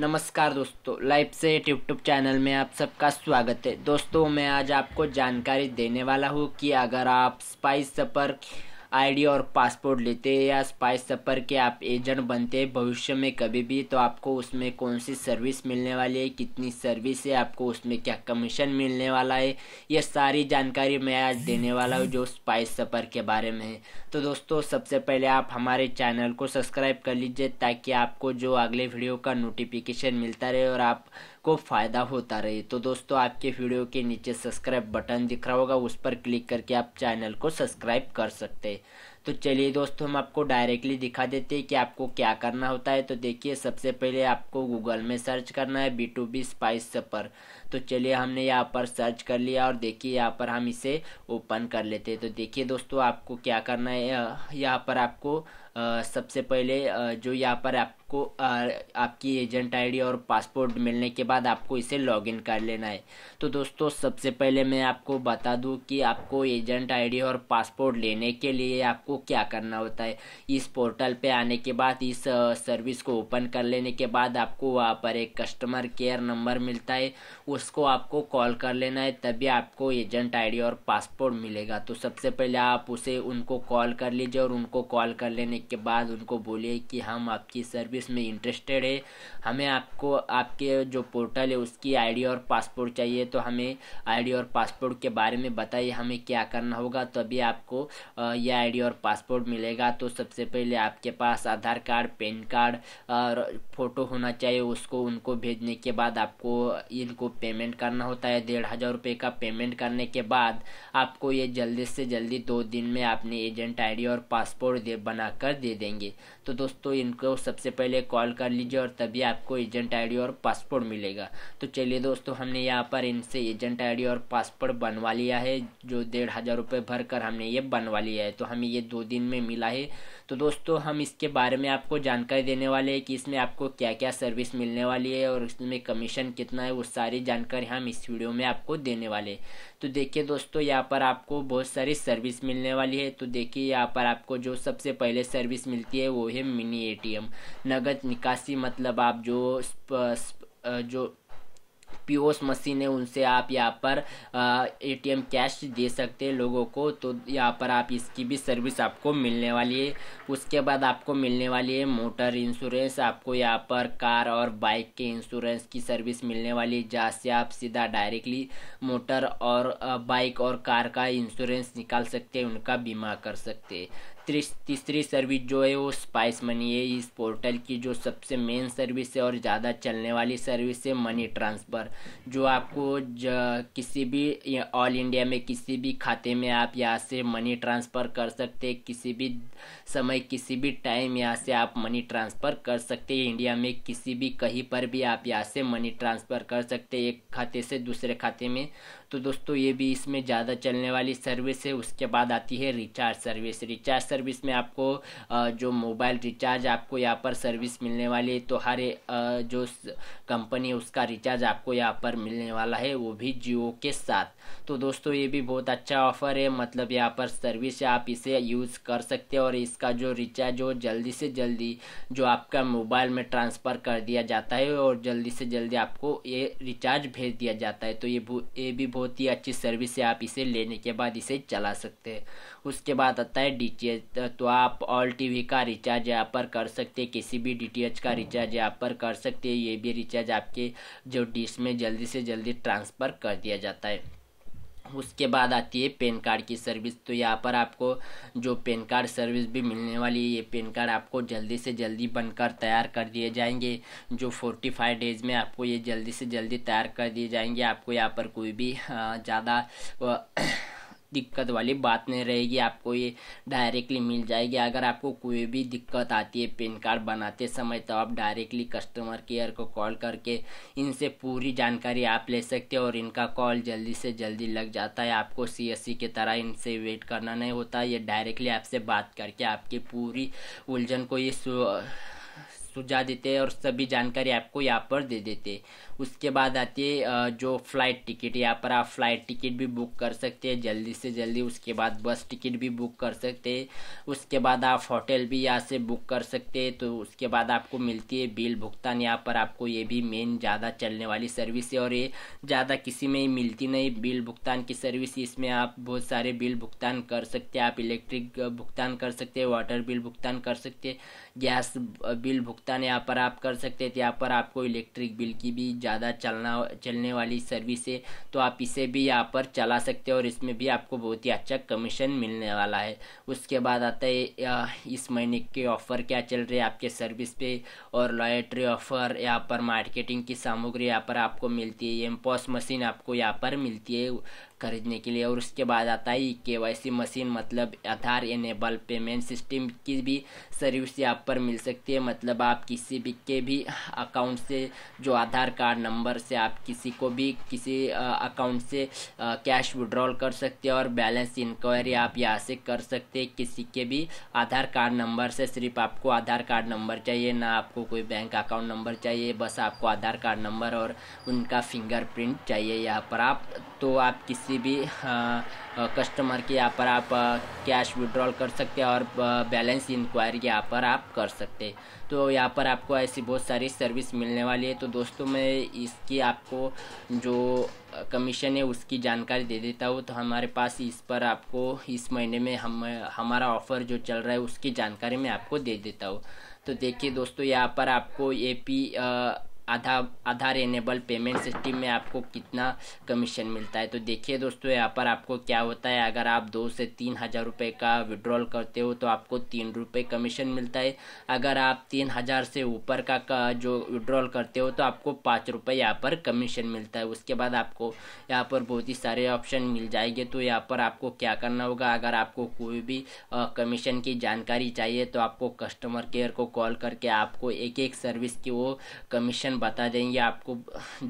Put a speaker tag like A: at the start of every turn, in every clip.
A: नमस्कार दोस्तों लाइफ से यूट्यूब चैनल में आप सबका स्वागत है दोस्तों मैं आज आपको जानकारी देने वाला हूँ कि अगर आप स्पाइस सफर आईडी और पासपोर्ट लेते हैं या स्पाइस सफर के आप एजेंट बनते हैं भविष्य में कभी भी तो आपको उसमें कौन सी सर्विस मिलने वाली है कितनी सर्विस है आपको उसमें क्या कमीशन मिलने वाला है ये सारी जानकारी मैं आज देने वाला हूँ जो स्पाइस सफर के बारे में है तो दोस्तों सबसे पहले आप हमारे चैनल को सब्सक्राइब कर लीजिए ताकि आपको जो अगले वीडियो का नोटिफिकेशन मिलता रहे और आप को फ़ायदा होता रहे तो दोस्तों आपके वीडियो के नीचे सब्सक्राइब बटन दिख रहा होगा उस पर क्लिक करके आप चैनल को सब्सक्राइब कर सकते हैं तो चलिए दोस्तों हम आपको डायरेक्टली दिखा देते हैं कि आपको क्या करना होता है तो देखिए सबसे पहले आपको गूगल में सर्च करना है बी टू बी स्पाइस पर तो चलिए हमने यहाँ पर सर्च कर लिया और देखिए यहाँ पर हम इसे ओपन कर लेते हैं तो देखिए दोस्तों आपको क्या करना है यहाँ पर आपको सबसे पहले जो यहाँ पर आप आपको आ, आपकी एजेंट आईडी और पासपोर्ट मिलने के बाद आपको इसे लॉगिन कर लेना है तो दोस्तों सबसे पहले मैं आपको बता दूं कि आपको एजेंट आईडी और पासपोर्ट लेने के लिए आपको क्या करना होता है इस पोर्टल पे आने के बाद इस सर्विस को ओपन कर लेने के बाद आपको वहाँ पर एक कस्टमर केयर नंबर मिलता है उसको आपको कॉल कर लेना है तभी आपको एजेंट आई और पासपोर्ट मिलेगा तो सबसे पहले आप उसे उनको कॉल कर लीजिए और उनको कॉल कर लेने के बाद उनको बोलिए कि हम आपकी सर्विस इसमें इंटरेस्टेड है हमें आपको आपके जो पोर्टल है उसकी आईडी और पासपोर्ट चाहिए तो हमें आईडी और पासपोर्ट के बारे में बताइए हमें क्या करना होगा तभी तो आपको यह आईडी और पासपोर्ट मिलेगा तो सबसे पहले आपके पास आधार कार्ड पैन कार्ड और फ़ोटो होना चाहिए उसको उनको भेजने के बाद आपको इनको पेमेंट करना होता है डेढ़ हज़ार रुपये का पेमेंट करने के बाद आपको ये जल्दी से जल्दी दो दिन में अपने एजेंट आईडी और पासपोर्ट दे बनाकर दे देंगे तो दोस्तों इनको सबसे पहले पहले कॉल कर लीजिए और तभी आपको एजेंट आईडी और पासपोर्ट मिलेगा तो चलिए दोस्तों हमने यहाँ पर इनसे एजेंट आईडी और पासपोर्ट बनवा लिया है जो डेढ़ हज़ार रुपये भर कर हमने ये बनवा लिया है तो हमें ये दो दिन में मिला है तो दोस्तों हम इसके बारे में आपको जानकारी देने वाले हैं कि इसमें आपको क्या क्या सर्विस मिलने वाली है और इसमें कमीशन कितना है वो सारी जानकारी हम इस वीडियो में आपको देने वाले तो देखिए दोस्तों यहाँ पर आपको बहुत सारी सर्विस मिलने वाली है तो देखिए यहाँ पर आपको जो सबसे पहले सर्विस मिलती है वो है मिनी ए नगद निकासी मतलब आप जो स्प, स्प, जो पीओस मशीन है उनसे आप यहाँ पर एटीएम कैश दे सकते हैं लोगों को तो यहाँ पर आप इसकी भी सर्विस आपको मिलने वाली है उसके बाद आपको मिलने वाली है मोटर इंश्योरेंस आपको यहाँ पर कार और बाइक के इंश्योरेंस की सर्विस मिलने वाली है जहाँ से आप सीधा डायरेक्टली मोटर और बाइक और कार का इंश्योरेंस निकाल सकते हैं उनका बीमा कर सकते हैं तीसरी सर्विस जो है वो स्पाइस मनी है इस पोर्टल की जो सबसे मेन सर्विस है और ज़्यादा चलने वाली सर्विस है मनी ट्रांसफ़र जो आपको किसी भी ऑल इंडिया में किसी भी खाते में आप यहाँ से मनी ट्रांसफ़र कर सकते किसी भी समय किसी भी टाइम यहाँ से आप मनी ट्रांसफ़र कर सकते इंडिया में किसी भी कहीं पर भी आप यहाँ से मनी ट्रांसफ़र कर सकते एक खाते से दूसरे खाते में तो दोस्तों ये भी इसमें ज़्यादा चलने वाली सर्विस है उसके बाद आती है रिचार्ज सर्विस रिचार्ज सर्विस में आपको जो मोबाइल रिचार्ज आपको यहाँ पर सर्विस मिलने वाली है तो हर जो कंपनी उसका रिचार्ज आपको यहाँ पर मिलने वाला है वो भी जियो के साथ तो दोस्तों ये भी बहुत अच्छा ऑफ़र है मतलब यहाँ पर सर्विस आप इसे यूज़ कर सकते हैं और इसका जो रिचार्ज हो जल्दी से जल्दी जो आपका मोबाइल में ट्रांसफ़र कर दिया जाता है और जल्दी से जल्दी आपको ये रिचार्ज भेज दिया जाता है तो ये ये भी बहुत बहुत ही अच्छी सर्विस है आप इसे लेने के बाद इसे चला सकते हैं उसके बाद आता है डी तो आप ऑल टीवी का रिचार्ज यहाँ पर कर सकते हैं किसी भी डी का रिचार्ज यहाँ पर कर सकते हैं ये भी रिचार्ज आपके जो डिश में जल्दी से जल्दी ट्रांसफ़र कर दिया जाता है उसके बाद आती है पेन कार्ड की सर्विस तो यहाँ पर आपको जो पेन कार्ड सर्विस भी मिलने वाली है ये पेन कार्ड आपको जल्दी से जल्दी बनकर तैयार कर दिए जाएंगे जो फोर्टी फाइव डेज़ में आपको ये जल्दी से जल्दी तैयार कर दिए जाएंगे आपको यहाँ पर कोई भी हाँ, ज़्यादा दिक्कत वाली बात नहीं रहेगी आपको ये डायरेक्टली मिल जाएगी अगर आपको कोई भी दिक्कत आती है पेन कार्ड बनाते समय तो आप डायरेक्टली कस्टमर केयर को कॉल करके इनसे पूरी जानकारी आप ले सकते हैं और इनका कॉल जल्दी से जल्दी लग जाता है आपको सी के तरह इनसे वेट करना नहीं होता ये डायरेक्टली आपसे बात करके आपकी पूरी उलझन को ये सुझा देते हैं और सभी जानकारी आपको यहाँ पर दे देते उसके बाद आती है जो फ्लाइट टिकट यहाँ पर आप फ्लाइट टिकट भी बुक कर सकते हैं जल्दी से जल्दी उसके बाद बस टिकट भी बुक कर सकते हैं उसके बाद आप होटल भी यहाँ से बुक कर सकते हैं तो उसके बाद आपको मिलती है बिल भुगतान यहाँ पर आपको ये भी मेन ज़्यादा चलने वाली सर्विस है और ये ज़्यादा किसी में ही मिलती नहीं बिल भुगतान की सर्विस इसमें आप बहुत सारे बिल भुगतान कर सकते हैं आप इलेक्ट्रिक भुगतान कर सकते हैं वाटर बिल भुगतान कर सकते हैं गैस बिल भुगतान यहाँ पर आप कर सकते हैं तो यहाँ पर आपको इलेक्ट्रिक बिल की भी ज़्यादा चलना चलने वाली सर्विस है तो आप इसे भी यहाँ पर चला सकते हो और इसमें भी आपको बहुत ही अच्छा कमीशन मिलने वाला है उसके बाद आता है इस महीने के ऑफ़र क्या चल रहे आपके सर्विस पे और लॉयट्री ऑफ़र यहाँ पर मार्केटिंग की सामग्री यहाँ पर आपको मिलती है एम्पॉस मशीन आपको यहाँ पर मिलती है खरीदने के लिए और उसके बाद आता है के e मशीन मतलब आधार एनेबल पेमेंट सिस्टम की भी सर्विस यहाँ पर मिल सकती है मतलब आप किसी भी के भी अकाउंट से जो आधार कार्ड नंबर से आप किसी को भी किसी अकाउंट से कैश विड्रॉल कर सकते हैं और बैलेंस इंक्वायरी आप यहाँ से कर सकते हैं किसी के भी आधार कार्ड नंबर से सिर्फ आपको आधार कार्ड नंबर चाहिए ना आपको कोई बैंक अकाउंट नंबर चाहिए बस आपको आधार कार्ड नंबर और उनका फिंगरप्रिंट चाहिए यहाँ पर आप तो आप किसी भी कस्टमर हाँ, के यहाँ पर आप कैश विड्रॉल कर सकते हैं और बैलेंस इंक्वायरी यहाँ पर आप कर सकते हैं तो यहाँ पर आपको ऐसी बहुत सारी सर्विस मिलने वाली है तो दोस्तों मैं इसकी आपको जो कमीशन है उसकी जानकारी दे देता हूँ तो हमारे पास इस पर आपको इस महीने में हम हमारा ऑफ़र जो चल रहा है उसकी जानकारी मैं आपको दे देता हूँ तो देखिए दोस्तों यहाँ पर आपको ए पी आधा आधार एनेबल पेमेंट सिस्टम में आपको कितना कमीशन मिलता है तो देखिए दोस्तों यहाँ पर आपको क्या होता है अगर आप दो से तीन हज़ार रुपये का विड्रॉल करते हो तो आपको तीन रुपये कमीशन मिलता है अगर आप तीन हज़ार से ऊपर का, का जो विड्रॉल करते हो तो आपको पाँच रुपये यहाँ पर कमीशन मिलता है उसके बाद आपको यहाँ पर बहुत ही सारे ऑप्शन मिल जाएंगे तो यहाँ पर आपको क्या करना होगा अगर आपको कोई भी कमीशन की जानकारी चाहिए तो आपको कस्टमर केयर को कॉल करके आपको एक एक सर्विस की वो कमीशन कमीशन बता देंगे आपको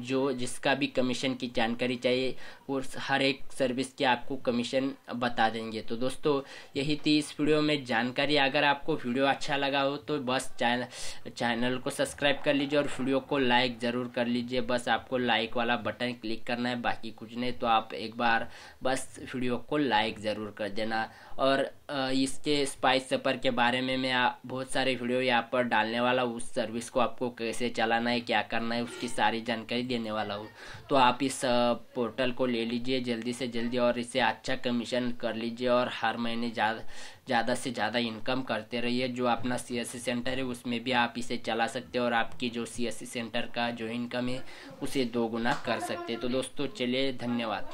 A: जो जिसका भी कमीशन की जानकारी चाहिए वो हर एक सर्विस के आपको कमीशन बता देंगे तो दोस्तों यही थी इस वीडियो में जानकारी अगर आपको वीडियो अच्छा लगा हो तो बस चैनल चैनल को सब्सक्राइब कर लीजिए और वीडियो को लाइक ज़रूर कर लीजिए बस आपको लाइक वाला बटन क्लिक करना है बाकी कुछ नहीं तो आप एक बार बस वीडियो को लाइक ज़रूर कर देना और इसके स्पाइस सफ़र के बारे में मैं बहुत सारे वीडियो यहाँ पर डालने वाला उस सर्विस को आपको कैसे चलाना है क्या क्या करना है उसकी सारी जानकारी देने वाला हूँ तो आप इस पोर्टल को ले लीजिए जल्दी से जल्दी और इसे अच्छा कमीशन कर लीजिए और हर महीने ज़्यादा से ज़्यादा इनकम करते रहिए जो अपना सी सेंटर है उसमें भी आप इसे चला सकते हो और आपकी जो सी सेंटर का जो इनकम है उसे दोगुना कर सकते तो दोस्तों चलिए धन्यवाद